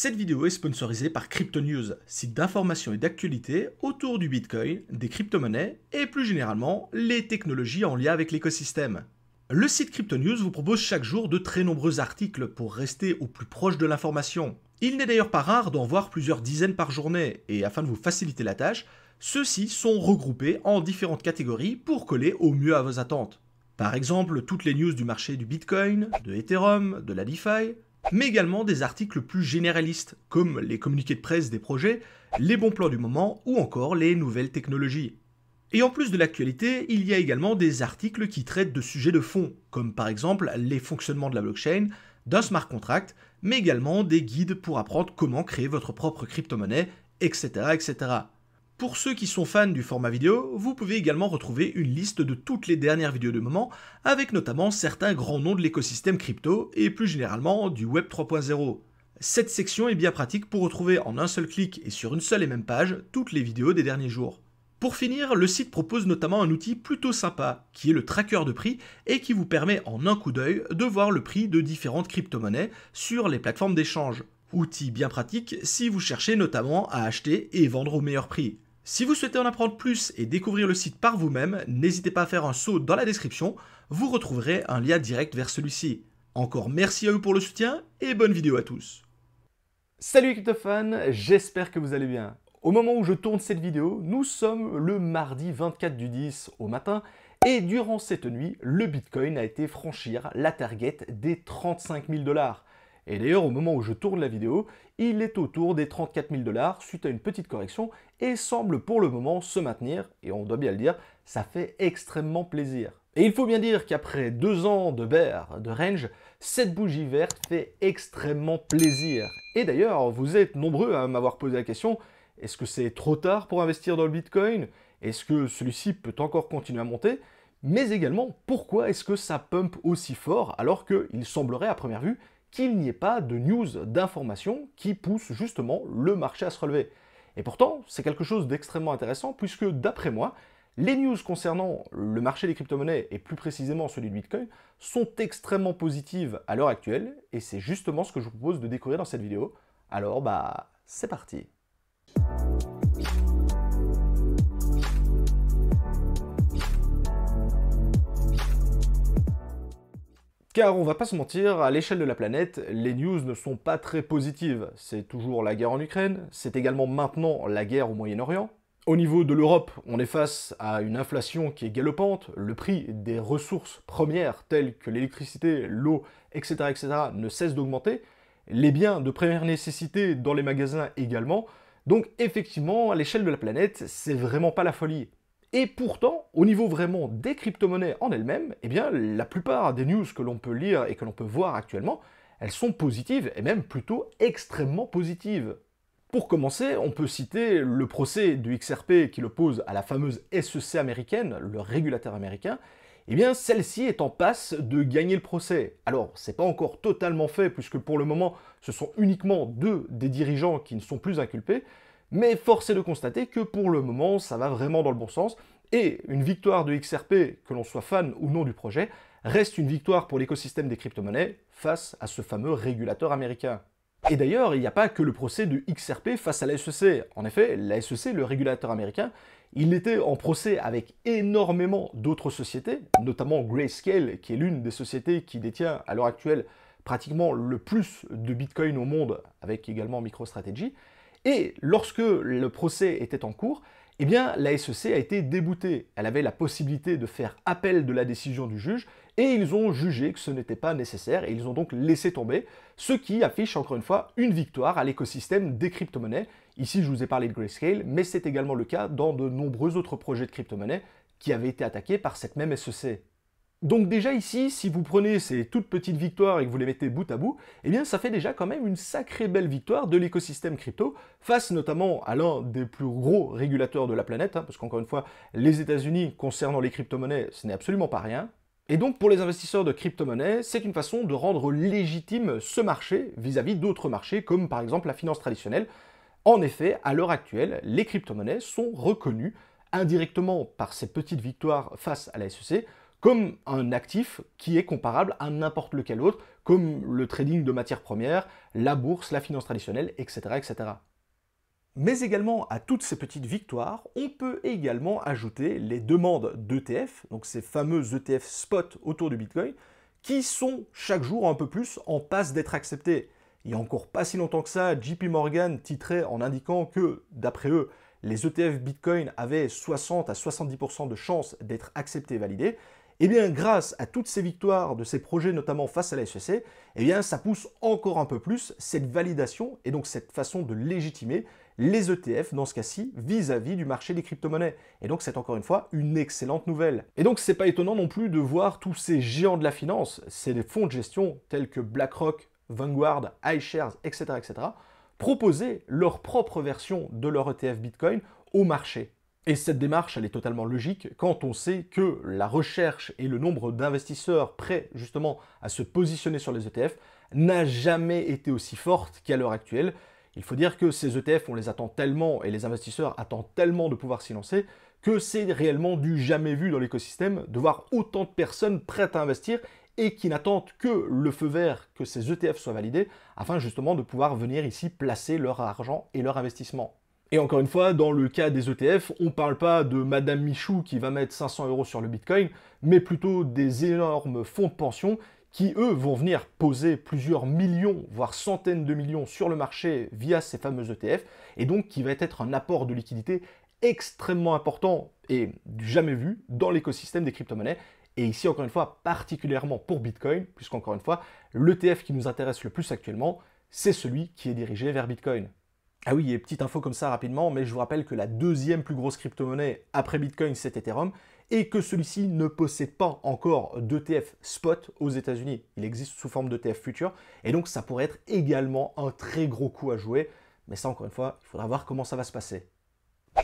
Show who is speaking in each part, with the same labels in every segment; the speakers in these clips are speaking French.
Speaker 1: Cette vidéo est sponsorisée par CryptoNews, site d'information et d'actualité autour du Bitcoin, des crypto-monnaies et plus généralement les technologies en lien avec l'écosystème. Le site CryptoNews vous propose chaque jour de très nombreux articles pour rester au plus proche de l'information. Il n'est d'ailleurs pas rare d'en voir plusieurs dizaines par journée, et afin de vous faciliter la tâche, ceux-ci sont regroupés en différentes catégories pour coller au mieux à vos attentes. Par exemple, toutes les news du marché du Bitcoin, de Ethereum, de la DeFi, mais également des articles plus généralistes, comme les communiqués de presse des projets, les bons plans du moment ou encore les nouvelles technologies. Et en plus de l'actualité, il y a également des articles qui traitent de sujets de fond, comme par exemple les fonctionnements de la blockchain, d'un smart contract, mais également des guides pour apprendre comment créer votre propre crypto-monnaie, etc., etc. Pour ceux qui sont fans du format vidéo, vous pouvez également retrouver une liste de toutes les dernières vidéos de moment, avec notamment certains grands noms de l'écosystème crypto et plus généralement du Web 3.0. Cette section est bien pratique pour retrouver en un seul clic et sur une seule et même page toutes les vidéos des derniers jours. Pour finir, le site propose notamment un outil plutôt sympa, qui est le tracker de prix, et qui vous permet en un coup d'œil de voir le prix de différentes crypto-monnaies sur les plateformes d'échange. Outil bien pratique si vous cherchez notamment à acheter et vendre au meilleur prix. Si vous souhaitez en apprendre plus et découvrir le site par vous-même, n'hésitez pas à faire un saut dans la description, vous retrouverez un lien direct vers celui-ci. Encore merci à eux pour le soutien et bonne vidéo à tous. Salut CryptoFan, j'espère que vous allez bien. Au moment où je tourne cette vidéo, nous sommes le mardi 24 du 10 au matin et durant cette nuit, le Bitcoin a été franchir la target des 35 000 dollars. Et d'ailleurs, au moment où je tourne la vidéo, il est autour des 34 000 dollars suite à une petite correction et semble pour le moment se maintenir, et on doit bien le dire, ça fait extrêmement plaisir. Et il faut bien dire qu'après deux ans de bear, de range, cette bougie verte fait extrêmement plaisir. Et d'ailleurs, vous êtes nombreux à m'avoir posé la question, est-ce que c'est trop tard pour investir dans le Bitcoin Est-ce que celui-ci peut encore continuer à monter Mais également, pourquoi est-ce que ça pump aussi fort alors qu'il semblerait à première vue qu'il n'y ait pas de news, d'informations qui poussent justement le marché à se relever et pourtant, c'est quelque chose d'extrêmement intéressant puisque, d'après moi, les news concernant le marché des crypto-monnaies et plus précisément celui de Bitcoin sont extrêmement positives à l'heure actuelle et c'est justement ce que je vous propose de découvrir dans cette vidéo. Alors, bah, c'est parti! Car on va pas se mentir, à l'échelle de la planète, les news ne sont pas très positives. C'est toujours la guerre en Ukraine, c'est également maintenant la guerre au Moyen-Orient. Au niveau de l'Europe, on est face à une inflation qui est galopante, le prix des ressources premières telles que l'électricité, l'eau, etc., etc. ne cesse d'augmenter, les biens de première nécessité dans les magasins également. Donc effectivement, à l'échelle de la planète, c'est vraiment pas la folie. Et pourtant, au niveau vraiment des crypto-monnaies en elles-mêmes, eh bien, la plupart des news que l'on peut lire et que l'on peut voir actuellement, elles sont positives et même plutôt extrêmement positives. Pour commencer, on peut citer le procès du XRP qui l'oppose à la fameuse SEC américaine, le régulateur américain. Eh bien, celle-ci est en passe de gagner le procès. Alors, c'est pas encore totalement fait, puisque pour le moment, ce sont uniquement deux des dirigeants qui ne sont plus inculpés, mais force est de constater que pour le moment, ça va vraiment dans le bon sens, et une victoire de XRP, que l'on soit fan ou non du projet, reste une victoire pour l'écosystème des crypto-monnaies face à ce fameux régulateur américain. Et d'ailleurs, il n'y a pas que le procès de XRP face à la SEC. En effet, la SEC, le régulateur américain, il était en procès avec énormément d'autres sociétés, notamment Grayscale, qui est l'une des sociétés qui détient à l'heure actuelle pratiquement le plus de Bitcoin au monde, avec également MicroStrategy. Et lorsque le procès était en cours, eh bien, la SEC a été déboutée. Elle avait la possibilité de faire appel de la décision du juge, et ils ont jugé que ce n'était pas nécessaire, et ils ont donc laissé tomber, ce qui affiche encore une fois une victoire à l'écosystème des crypto-monnaies. Ici, je vous ai parlé de Grayscale, mais c'est également le cas dans de nombreux autres projets de crypto-monnaies qui avaient été attaqués par cette même SEC. Donc déjà ici, si vous prenez ces toutes petites victoires et que vous les mettez bout à bout, eh bien ça fait déjà quand même une sacrée belle victoire de l'écosystème crypto face notamment à l'un des plus gros régulateurs de la planète, hein, parce qu'encore une fois, les États-Unis concernant les crypto-monnaies, ce n'est absolument pas rien. Et donc pour les investisseurs de crypto-monnaies, c'est une façon de rendre légitime ce marché vis-à-vis d'autres marchés comme par exemple la finance traditionnelle. En effet, à l'heure actuelle, les crypto-monnaies sont reconnues indirectement par ces petites victoires face à la SEC comme un actif qui est comparable à n'importe lequel autre, comme le trading de matières premières, la bourse, la finance traditionnelle, etc. etc. Mais également à toutes ces petites victoires, on peut également ajouter les demandes d'ETF, donc ces fameux ETF spot autour du Bitcoin, qui sont chaque jour un peu plus en passe d'être acceptés. Il n'y a encore pas si longtemps que ça, JP Morgan titrait en indiquant que, d'après eux, les ETF Bitcoin avaient 60 à 70% de chances d'être acceptés et validés eh bien grâce à toutes ces victoires de ces projets, notamment face à la SEC, eh bien ça pousse encore un peu plus cette validation et donc cette façon de légitimer les ETF dans ce cas-ci vis-à-vis du marché des crypto-monnaies. Et donc c'est encore une fois une excellente nouvelle. Et donc c'est pas étonnant non plus de voir tous ces géants de la finance, ces fonds de gestion tels que BlackRock, Vanguard, iShares, etc., etc., proposer leur propre version de leur ETF Bitcoin au marché. Et cette démarche, elle est totalement logique quand on sait que la recherche et le nombre d'investisseurs prêts justement à se positionner sur les ETF n'a jamais été aussi forte qu'à l'heure actuelle. Il faut dire que ces ETF, on les attend tellement et les investisseurs attendent tellement de pouvoir s'y lancer que c'est réellement du jamais vu dans l'écosystème de voir autant de personnes prêtes à investir et qui n'attendent que le feu vert que ces ETF soient validés afin justement de pouvoir venir ici placer leur argent et leur investissement. Et encore une fois, dans le cas des ETF, on ne parle pas de Madame Michou qui va mettre 500 euros sur le Bitcoin, mais plutôt des énormes fonds de pension qui, eux, vont venir poser plusieurs millions, voire centaines de millions sur le marché via ces fameux ETF, et donc qui va être un apport de liquidité extrêmement important et jamais vu dans l'écosystème des crypto-monnaies. Et ici, encore une fois, particulièrement pour Bitcoin, puisqu'encore une fois, l'ETF qui nous intéresse le plus actuellement, c'est celui qui est dirigé vers Bitcoin. Ah oui, et petite info comme ça rapidement, mais je vous rappelle que la deuxième plus grosse crypto-monnaie après Bitcoin, c'est Ethereum, et que celui-ci ne possède pas encore d'ETF spot aux États-Unis. Il existe sous forme d'ETF futur, et donc ça pourrait être également un très gros coup à jouer. Mais ça, encore une fois, il faudra voir comment ça va se passer.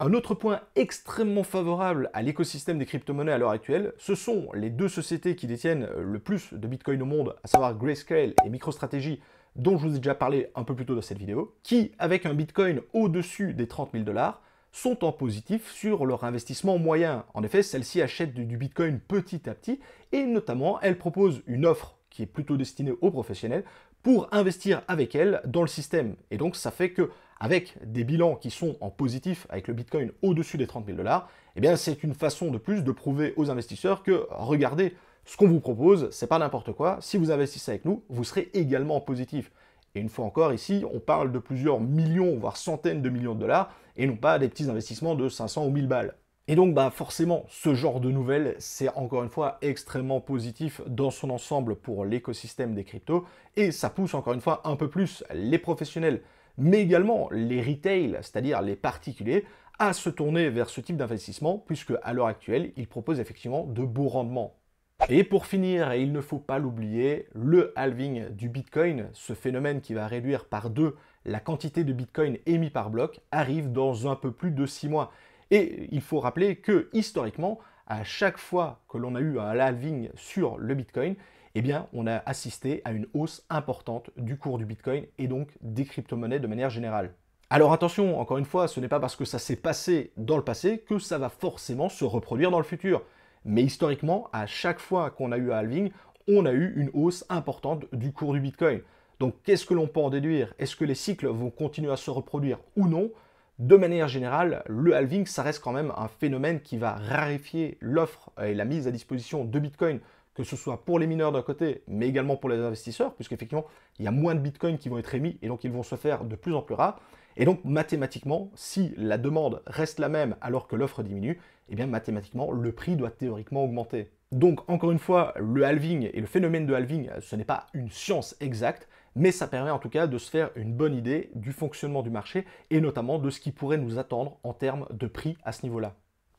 Speaker 1: Un autre point extrêmement favorable à l'écosystème des crypto-monnaies à l'heure actuelle, ce sont les deux sociétés qui détiennent le plus de Bitcoin au monde, à savoir Grayscale et MicroStrategy, dont je vous ai déjà parlé un peu plus tôt dans cette vidéo, qui, avec un Bitcoin au-dessus des 30 000 dollars, sont en positif sur leur investissement moyen. En effet, celle ci achète du Bitcoin petit à petit et notamment, elle propose une offre qui est plutôt destinée aux professionnels pour investir avec elle dans le système. Et donc, ça fait que avec des bilans qui sont en positif avec le Bitcoin au-dessus des 30 000 dollars, eh bien, c'est une façon de plus de prouver aux investisseurs que, regardez, ce qu'on vous propose, c'est pas n'importe quoi. Si vous investissez avec nous, vous serez également positif. Et une fois encore, ici, on parle de plusieurs millions, voire centaines de millions de dollars, et non pas des petits investissements de 500 ou 1000 balles. Et donc, bah, forcément, ce genre de nouvelles, c'est encore une fois extrêmement positif dans son ensemble pour l'écosystème des cryptos, et ça pousse encore une fois un peu plus les professionnels, mais également les retail, c'est-à-dire les particuliers, à se tourner vers ce type d'investissement, puisque à l'heure actuelle, il propose effectivement de beaux rendements. Et pour finir, et il ne faut pas l'oublier, le halving du Bitcoin, ce phénomène qui va réduire par deux la quantité de Bitcoin émis par bloc, arrive dans un peu plus de 6 mois. Et il faut rappeler que historiquement, à chaque fois que l'on a eu un halving sur le Bitcoin, eh bien, on a assisté à une hausse importante du cours du Bitcoin et donc des crypto-monnaies de manière générale. Alors attention, encore une fois, ce n'est pas parce que ça s'est passé dans le passé que ça va forcément se reproduire dans le futur. Mais historiquement, à chaque fois qu'on a eu un halving, on a eu une hausse importante du cours du Bitcoin. Donc qu'est-ce que l'on peut en déduire Est-ce que les cycles vont continuer à se reproduire ou non De manière générale, le halving, ça reste quand même un phénomène qui va raréfier l'offre et la mise à disposition de Bitcoin, que ce soit pour les mineurs d'un côté, mais également pour les investisseurs, puisqu'effectivement, il y a moins de Bitcoin qui vont être émis et donc ils vont se faire de plus en plus rares. Et donc mathématiquement, si la demande reste la même alors que l'offre diminue, eh bien mathématiquement, le prix doit théoriquement augmenter. Donc encore une fois, le halving et le phénomène de halving, euh, ce n'est pas une science exacte, mais ça permet en tout cas de se faire une bonne idée du fonctionnement du marché et notamment de ce qui pourrait nous attendre en termes de prix à ce niveau-là.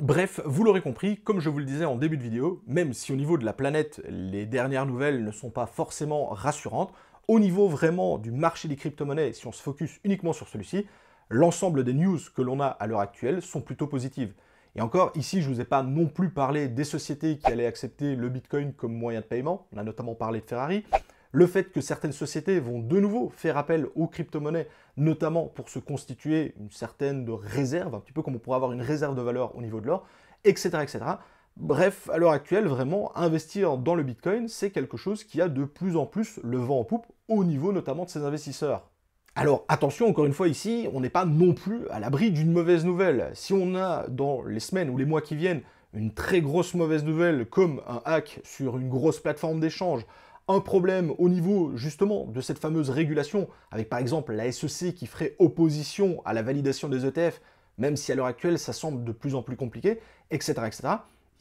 Speaker 1: Bref, vous l'aurez compris, comme je vous le disais en début de vidéo, même si au niveau de la planète, les dernières nouvelles ne sont pas forcément rassurantes, au niveau vraiment du marché des crypto-monnaies, si on se focus uniquement sur celui-ci, l'ensemble des news que l'on a à l'heure actuelle sont plutôt positives. Et encore, ici, je ne vous ai pas non plus parlé des sociétés qui allaient accepter le Bitcoin comme moyen de paiement. On a notamment parlé de Ferrari. Le fait que certaines sociétés vont de nouveau faire appel aux crypto-monnaies, notamment pour se constituer une certaine de réserve, un petit peu comme on pourrait avoir une réserve de valeur au niveau de l'or, etc., etc. Bref, à l'heure actuelle, vraiment, investir dans le Bitcoin, c'est quelque chose qui a de plus en plus le vent en poupe, au niveau notamment de ces investisseurs. Alors attention, encore une fois ici, on n'est pas non plus à l'abri d'une mauvaise nouvelle. Si on a dans les semaines ou les mois qui viennent une très grosse mauvaise nouvelle comme un hack sur une grosse plateforme d'échange, un problème au niveau justement de cette fameuse régulation, avec par exemple la SEC qui ferait opposition à la validation des ETF, même si à l'heure actuelle ça semble de plus en plus compliqué, etc. etc.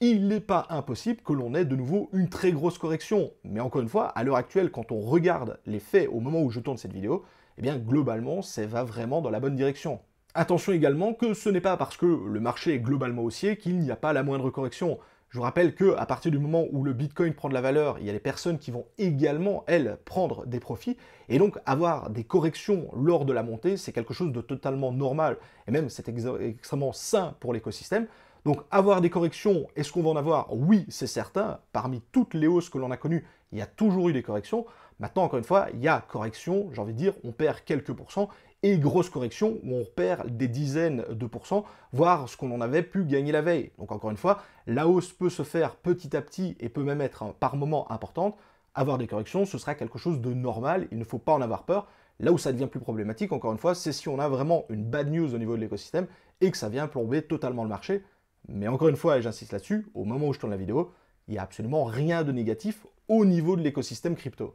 Speaker 1: Il n'est pas impossible que l'on ait de nouveau une très grosse correction. Mais encore une fois, à l'heure actuelle, quand on regarde les faits au moment où je tourne cette vidéo, eh bien globalement, ça va vraiment dans la bonne direction. Attention également que ce n'est pas parce que le marché est globalement haussier qu'il n'y a pas la moindre correction. Je vous rappelle que à partir du moment où le Bitcoin prend de la valeur, il y a des personnes qui vont également elles prendre des profits et donc avoir des corrections lors de la montée, c'est quelque chose de totalement normal et même c'est extrêmement sain pour l'écosystème. Donc avoir des corrections, est-ce qu'on va en avoir Oui, c'est certain. Parmi toutes les hausses que l'on a connues, il y a toujours eu des corrections. Maintenant, encore une fois, il y a correction, j'ai envie de dire, on perd quelques pourcents, et grosse correction où on perd des dizaines de pourcents, voire ce qu'on en avait pu gagner la veille. Donc encore une fois, la hausse peut se faire petit à petit et peut même être par moment importante. Avoir des corrections, ce sera quelque chose de normal, il ne faut pas en avoir peur. Là où ça devient plus problématique, encore une fois, c'est si on a vraiment une bad news au niveau de l'écosystème et que ça vient plomber totalement le marché. Mais encore une fois, et j'insiste là-dessus, au moment où je tourne la vidéo, il n'y a absolument rien de négatif au niveau de l'écosystème crypto.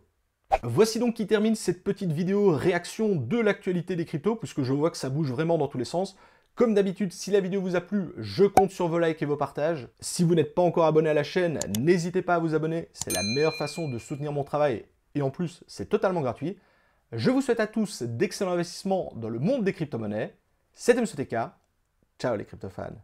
Speaker 1: Voici donc qui termine cette petite vidéo réaction de l'actualité des cryptos, puisque je vois que ça bouge vraiment dans tous les sens. Comme d'habitude, si la vidéo vous a plu, je compte sur vos likes et vos partages. Si vous n'êtes pas encore abonné à la chaîne, n'hésitez pas à vous abonner, c'est la meilleure façon de soutenir mon travail, et en plus, c'est totalement gratuit. Je vous souhaite à tous d'excellents investissements dans le monde des crypto-monnaies. C'était MSTK. Ciao les crypto-fans.